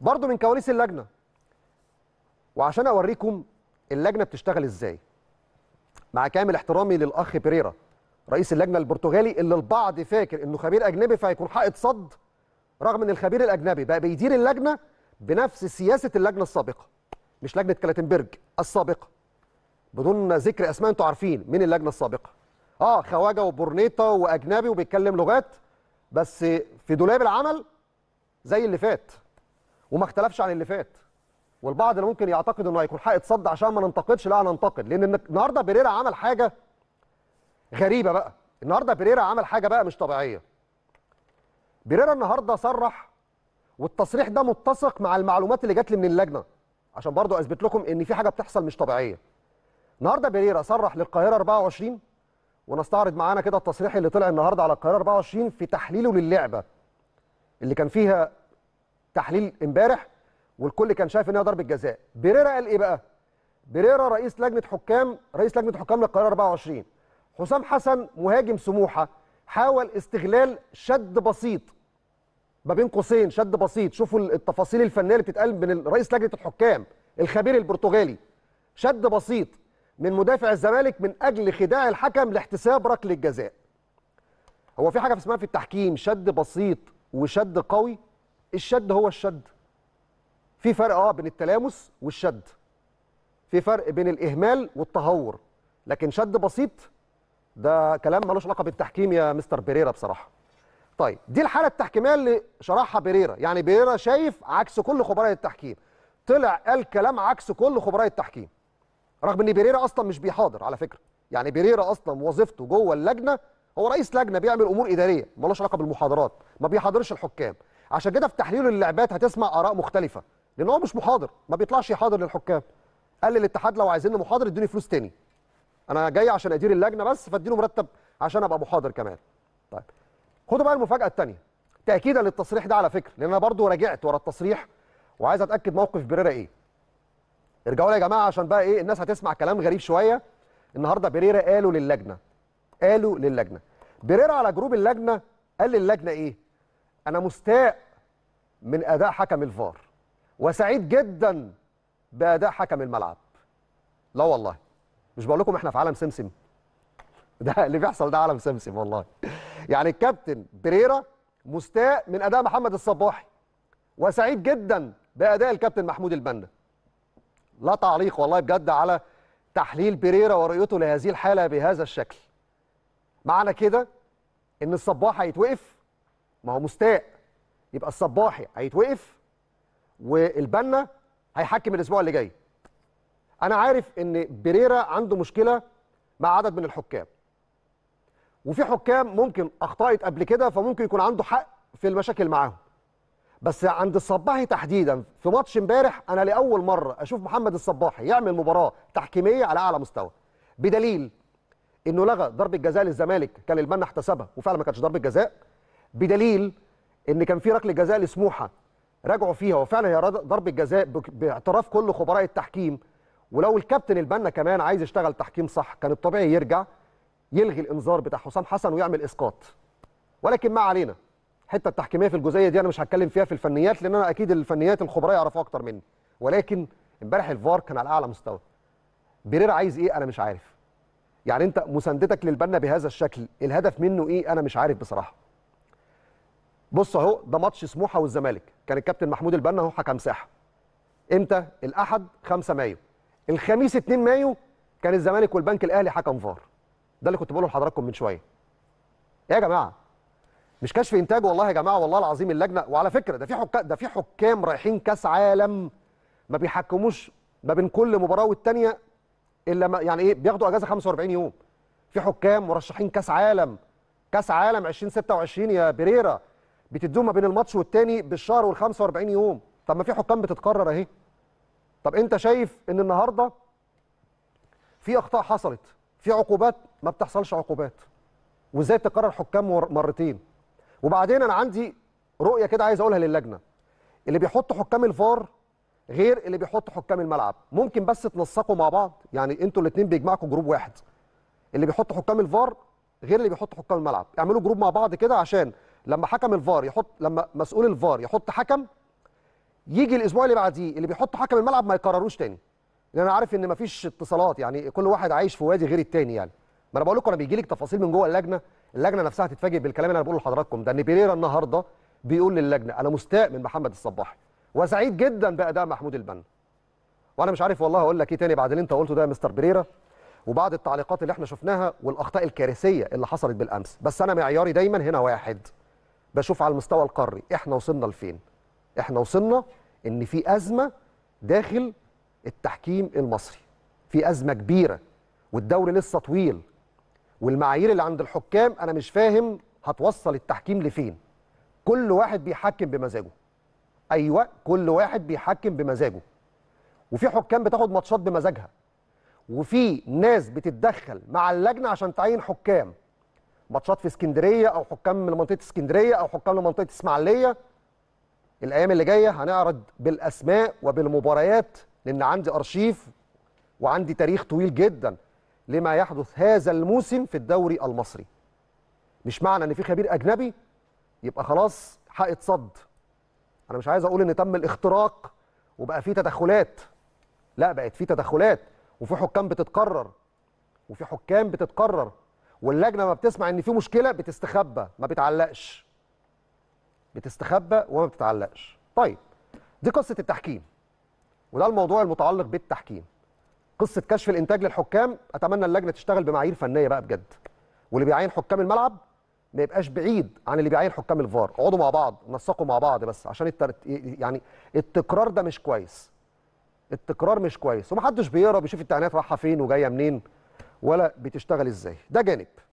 برضو من كواليس اللجنه وعشان اوريكم اللجنه بتشتغل ازاي مع كامل احترامي للاخ بيريرا رئيس اللجنه البرتغالي اللي البعض فاكر انه خبير اجنبي فهيكون حائط صد رغم ان الخبير الاجنبي بقى بيدير اللجنه بنفس سياسه اللجنه السابقه مش لجنه كلاتنبرج السابقه بدون ذكر اسماء انتوا عارفين مين اللجنه السابقه اه خواجه وبرنيطة واجنبي وبيتكلم لغات بس في دولاب العمل زي اللي فات وما اختلفش عن اللي فات والبعض اللي ممكن يعتقد انه هيكون حق صد عشان ما ننتقدش لا ننتقد لان النهارده بيريرا عمل حاجه غريبه بقى النهارده بيريرا عمل حاجه بقى مش طبيعيه بيريرا النهارده صرح والتصريح ده متسق مع المعلومات اللي جات لي من اللجنه عشان برضو اثبت لكم ان في حاجه بتحصل مش طبيعيه النهارده بيريرا صرح للقاهره 24 ونستعرض معانا كده التصريح اللي طلع النهارده على القاهره 24 في تحليله للعبه اللي كان فيها تحليل امبارح والكل كان شايف ان هي ضربه جزاء بيريرا قال ايه بقى بيريرا رئيس لجنه حكام رئيس لجنه حكام للقرار 24 حسام حسن مهاجم سموحه حاول استغلال شد بسيط ما بين قوسين شد بسيط شوفوا التفاصيل الفنيه اللي بتتقال من رئيس لجنه الحكام الخبير البرتغالي شد بسيط من مدافع الزمالك من اجل خداع الحكم لاحتساب ركله الجزاء هو في حاجه اسمها في التحكيم شد بسيط وشد قوي الشد هو الشد في فرق اه بين التلامس والشد في فرق بين الاهمال والتهور لكن شد بسيط ده كلام ملوش علاقه بالتحكيم يا مستر بيريرا بصراحه طيب دي الحاله التحكيميه اللي شرحها بيريرا يعني بيريرا شايف عكس كل خبراء التحكيم طلع قال كلام عكس كل خبراء التحكيم رغم ان بيريرا اصلا مش بيحاضر على فكره يعني بيريرا اصلا وظيفته جوه اللجنه هو رئيس لجنه بيعمل امور اداريه ملوش علاقه بالمحاضرات ما بيحاضرش الحكام عشان كده في تحليل اللعبات هتسمع اراء مختلفه لان هو مش محاضر ما بيطلعش يحاضر للحكام قال للاتحاد لو عايزيني محاضر ادوني فلوس تاني انا جاي عشان ادير اللجنه بس فاديله مرتب عشان ابقى محاضر كمان طيب خدوا بقى المفاجاه الثانيه تاكيدا للتصريح ده على فكره لان انا برضو راجعت ورا التصريح وعايز اتاكد موقف بريرا ايه ارجعوا لي يا جماعه عشان بقى ايه الناس هتسمع كلام غريب شويه النهارده بريرا قالوا للجنه قالوا للجنه بريرا على جروب اللجنه قال للجنه ايه انا مستاء من اداء حكم الفار وسعيد جدا باداء حكم الملعب لا والله مش بقول لكم احنا في عالم سمسم ده اللي بيحصل ده عالم سمسم والله يعني الكابتن بريرا مستاء من اداء محمد الصباحي وسعيد جدا باداء الكابتن محمود البنا لا تعليق والله بجد على تحليل بريرا ورؤيته لهذه الحاله بهذا الشكل معنى كده ان الصباح هيتوقف ما هو مستاء يبقى الصباحي هيتوقف والبنا هيحكم الاسبوع اللي جاي انا عارف ان بريرا عنده مشكله مع عدد من الحكام وفي حكام ممكن اخطات قبل كده فممكن يكون عنده حق في المشاكل معاهم بس عند الصباحي تحديدا في ماتش امبارح انا لاول مره اشوف محمد الصباحي يعمل مباراه تحكيميه على اعلى مستوى بدليل انه لغى ضربه جزاء للزمالك كان البنا احتسبها وفعلا ما كانتش ضربه جزاء بدليل ان كان في ركله جزاء لسموحه راجعوا فيها وفعلا هي ضربه جزاء باعتراف كل خبراء التحكيم ولو الكابتن البنا كمان عايز يشتغل تحكيم صح كان الطبيعي يرجع يلغي الانذار بتاع حسام حسن ويعمل اسقاط ولكن ما علينا الحته التحكيميه في الجزئيه دي انا مش هتكلم فيها في الفنيات لان انا اكيد الفنيات الخبراء يعرفوا اكتر مني ولكن امبارح الفار كان على اعلى مستوى بيريرا عايز ايه انا مش عارف يعني انت مساندتك للبنا بهذا الشكل الهدف منه ايه انا مش عارف بصراحه بص اهو ده ماتش سموحه والزمالك كان الكابتن محمود البنا اهو حكم ساحه امتى الاحد 5 مايو الخميس 2 مايو كان الزمالك والبنك الاهلي حكم فار ده اللي كنت بقوله لحضراتكم من شويه إيه يا جماعه مش كشف انتاج والله يا جماعه والله العظيم اللجنه وعلى فكره ده في حكام ده في حكام رايحين كاس عالم ما بيحكموش ما بين كل مباراه والثانيه الا ما يعني ايه بياخدوا اجازه 45 يوم في حكام مرشحين كاس عالم كاس عالم 2026 يا بيريرا بتدوم ما بين الماتش والتاني بالشهر وال 45 يوم طب ما في حكام بتتكرر اهي طب انت شايف ان النهارده في اخطاء حصلت في عقوبات ما بتحصلش عقوبات وازاي تكرر حكام مرتين وبعدين انا عندي رؤيه كده عايز اقولها للجنه اللي بيحط حكام الفار غير اللي بيحط حكام الملعب ممكن بس تنسقوا مع بعض يعني انتوا الاثنين بيجمعكم جروب واحد اللي بيحط حكام الفار غير اللي بيحط حكام الملعب اعملوا جروب مع بعض كده عشان لما حكم الفار يحط لما مسؤول الفار يحط حكم يجي الاسبوع اللي بعديه اللي بيحط حكم الملعب ما يكرروش تاني لان انا عارف ان مفيش اتصالات يعني كل واحد عايش في وادي غير التاني يعني ما انا بقول لكم انا بيجي لك تفاصيل من جوه اللجنه اللجنه نفسها هتتفاجئ بالكلام اللي انا بقوله لحضراتكم ده ان بيريرا النهارده بيقول للجنه انا مستاء من محمد الصباحي وسعيد جدا باداء محمود البنا وانا مش عارف والله اقول لك ايه تاني بعد اللي انت قلته ده يا مستر بيريرا وبعد التعليقات اللي احنا شفناها والاخطاء الكارثيه اللي حصلت بالامس بس انا معياري دايما هنا واحد بشوف على المستوى القاري احنا وصلنا لفين احنا وصلنا ان في ازمه داخل التحكيم المصري في ازمه كبيره والدوري لسه طويل والمعايير اللي عند الحكام انا مش فاهم هتوصل التحكيم لفين كل واحد بيحكم بمزاجه ايوه كل واحد بيحكم بمزاجه وفي حكام بتاخد ماتشات بمزاجها وفي ناس بتتدخل مع اللجنه عشان تعين حكام ماتشات في اسكندريه او حكام لمنطقه اسكندريه او حكام لمنطقه اسماعيليه الايام اللي جايه هنعرض بالاسماء وبالمباريات لان عندي ارشيف وعندي تاريخ طويل جدا لما يحدث هذا الموسم في الدوري المصري مش معنى ان في خبير اجنبي يبقى خلاص حق اتصد انا مش عايز اقول ان تم الاختراق وبقى في تدخلات لا بقت في تدخلات وفي حكام بتتكرر وفي حكام بتتكرر واللجنه ما بتسمع ان في مشكله بتستخبى ما بتعلقش بتستخبى وما بتتعلقش طيب دي قصه التحكيم وده الموضوع المتعلق بالتحكيم قصه كشف الانتاج للحكام اتمنى اللجنه تشتغل بمعايير فنيه بقى بجد واللي بيعين حكام الملعب ما يبقاش بعيد عن اللي بيعين حكام الفار اقعدوا مع بعض نسقوا مع بعض بس عشان الترت... يعني التكرار ده مش كويس التكرار مش كويس ومحدش بيقرا بيشوف التعليمات رايحه فين وجايه منين ولا بتشتغل ازاي ده جانب